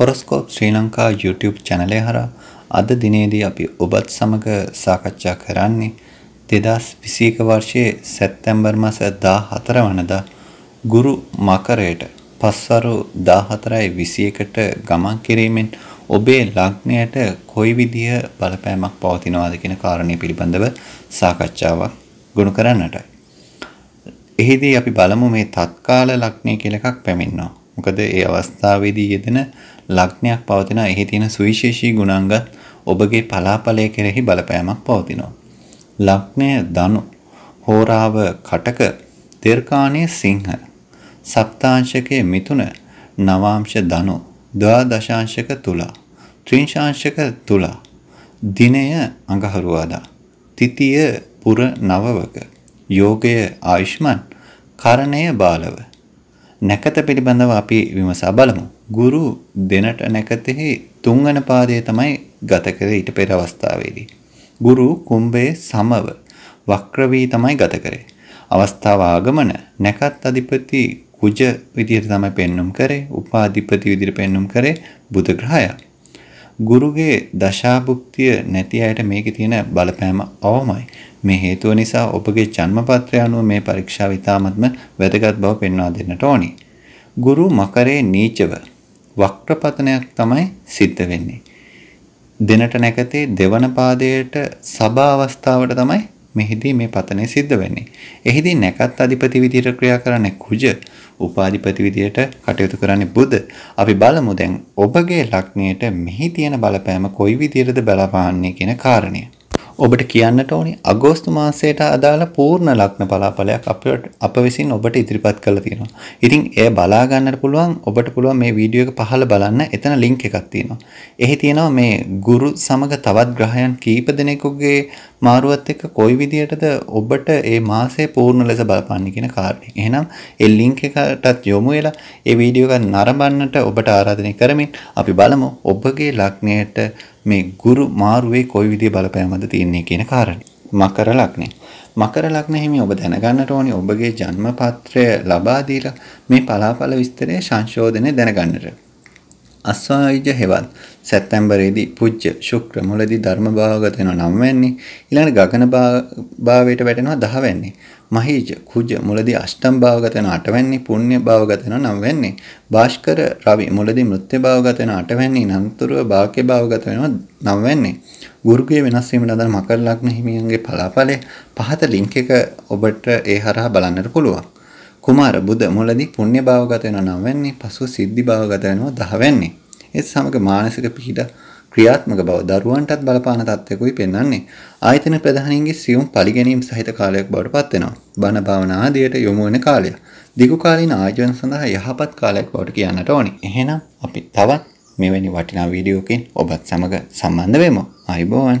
Horoscope Sri Lanka YouTube චැනලය හරහා e අද දිනේදී අපි ඔබත් සමග සාකච්ඡා කරන්නේ 2021 වර්ෂයේ සැප්තැම්බර් මාස 14 වනදා ගුරු මකරයට පස්වරු 14:21ට ගමන් කිරීමෙන් ඔබේ ලග්නයට කොයි විදිය බලපෑමක් පවතිනවාද කියන කාරණය පිළිබඳව සාකච්ඡාවක් ගොනු කරන්නටයි. එහිදී අපි බලමු මේ තත්කාල ලග්නය කියලා එකක් පැමිණනවා. මොකද ඒ අවස්ථාවේදී යෙදෙන ලග්නයක් පවතින එහි තියෙන සුවිශේෂී ගුණාංගත් ඔබගේ පලාපලය කෙරෙහි බලපෑමක් පවතිනවා. ලග්නය ධනු, හෝරාව කටක, තීර්කාණයේ සිංහ, සප්තාංශකයේ මිතුන, නවාංශ ධනු, ද්වාදශාංශක තුලා, ත්‍රිංශාංශක තුලා, දිනය අඟහරුවාදා, තිතිය පුර නවවක, යෝගය ආයුෂ්මන්, කරණය බාලව නැකත පිළිබඳව අපි විමසා බලමු. ගුරු දෙනට නැකතෙහි තුන්වන පාදයේ තමයි ගත කරේ ඊට පෙර අවස්ථාවේදී. ගුරු කුම්භයේ සමව වක්‍ර වී තමයි ගත කරේ. අවස්ථාව ආගමන නැකත් අධිපති කුජ විදියට තමයි පෙන්눔 කරේ. උපාධිපති විදියට පෙන්눔 කරේ බුධ ග්‍රහයා. ගුරුගේ දශාභුක්තිය නැති අයට මේකේ තියෙන බලපෑම අවමයි. මේ හේතුව නිසා ඔබගේ ජන්මපත්‍රය අනුව මේ පරීක්ෂාව ඉතාමත්ම වැදගත් බව පෙන්වා දෙන්නට ඕනි. ගුරු මකරේ නීචව වක්‍රපතනයක් තමයි සිද්ධ වෙන්නේ. දෙනට නැකතේ දෙවන පාදයට සබා අවස්ථාවට තමයි මෙහිදී මේ පතනය සිද්ධ වෙන්නේ. එහිදී නැකත් අධිපති විදියට ක්‍රියා කරන්නේ කුජ, උපාධිපති විදියට කටයුතු කරන්නේ බුද. අපි බලමු දැන් ඔබගේ ලග්නයට මෙහි තියෙන බලපෑම කොයි විදියටද බලපාන්නේ කියන කාරණය. ඔබට කියන්නට ඕනි අගෝස්තු මාසයට අදාළ පූර්ණ ලග්න පලාපලයක් අපට අප විසින් ඔබට ඉදිරිපත් කරලා තියෙනවා. ඉතින් එය බලා ගන්නට පුළුවන් ඔබට පුළුවන් මේ වීඩියෝ එක පහල බලන්න එතන ලින්ක් එකක් තියෙනවා. එහි තියෙනවා මේ ගුරු සමග තවත් ග්‍රහයන් කීප දෙනෙකුගේ මාරුවත් එක්ක කොයි විදියටද ඔබට මේ මාසයේ පූර්ණ ලෙස බලපන්නේ කියන කාරණේ. එහෙනම් ඒ ලින්ක් එකටත් යොමු වෙලා ඒ වීඩියෝ එක නරඹන්නට ඔබට ආරාධනය කරමින් අපි බලමු ඔබගේ ලග්නයට මේ ගුරු මාරුවේ කොයි විදිහේ බලපෑමක්ද තියෙන්නේ කියන කාරණේ. මකර ලග්නේ. මකර ලග්න හිමි ඔබ දැනගන්නට ඕනි ඔබගේ ජන්ම පත්‍රය ලබා දීලා මේ පලාපල විස්තරය සංශෝධනය දැනගන්නට. අස්වායුජ හෙවත් සැත්තැම්බරේදී පුජ්ජ ශුක්‍ර මුලදී ධර්ම භාවගත වෙනවා නම් වෙන්නේ ඊළඟ ගගන භාවයට වැටෙනවා දහ වෙන්නේ මහීජ කුජ මුලදී අෂ්ටම් භාවගත වෙන අටවැන්නේ පුණ්‍ය භාවගත වෙන නවවැන්නේ භාස්කර රවි මුලදී මෘත්‍ය භාවගත වෙන අටවැන්නේ නන්තරුව භාග්‍ය භාවගත වෙන නවවැන්නේ ගුරුගේ වෙනස් වීමට අදාළ මකර ලග්න හිමියන්ගේ ඵලාඵලය පහත ලින්ක් එක ඔබට ඒ හරහා බලන්නට පුළුවන් කුමාර බුද මුලදී පුණ්‍ය භාවගත වෙනවා නම් වෙන්නේ පසුව සිද්ධි භාවගත වෙනවා දහ වෙන්නේ. ඒත් සමග මානසික පිහිට ක්‍රියාත්මක බව දරුවන්ටත් බලපාන තත්ත්වයකුයි පෙන්වන්නේ. ආයතන ප්‍රධානීන්ගේ සියුම් පරිගැනීම් සහිත කාලයක් බවට පත් වෙනවා. බණ භාවනා ආදියට යොමු වෙන කාලය. දිගු කාලීන ආයෝජන සඳහා යහපත් කාලයක් බවට කියන්නට ඕනි. එහෙනම් අපි තවත් මෙවැනි වටිනා වීඩියෝකින් ඔබත් සමග සම්බන්ධ වෙමු. ආයුබෝවන්.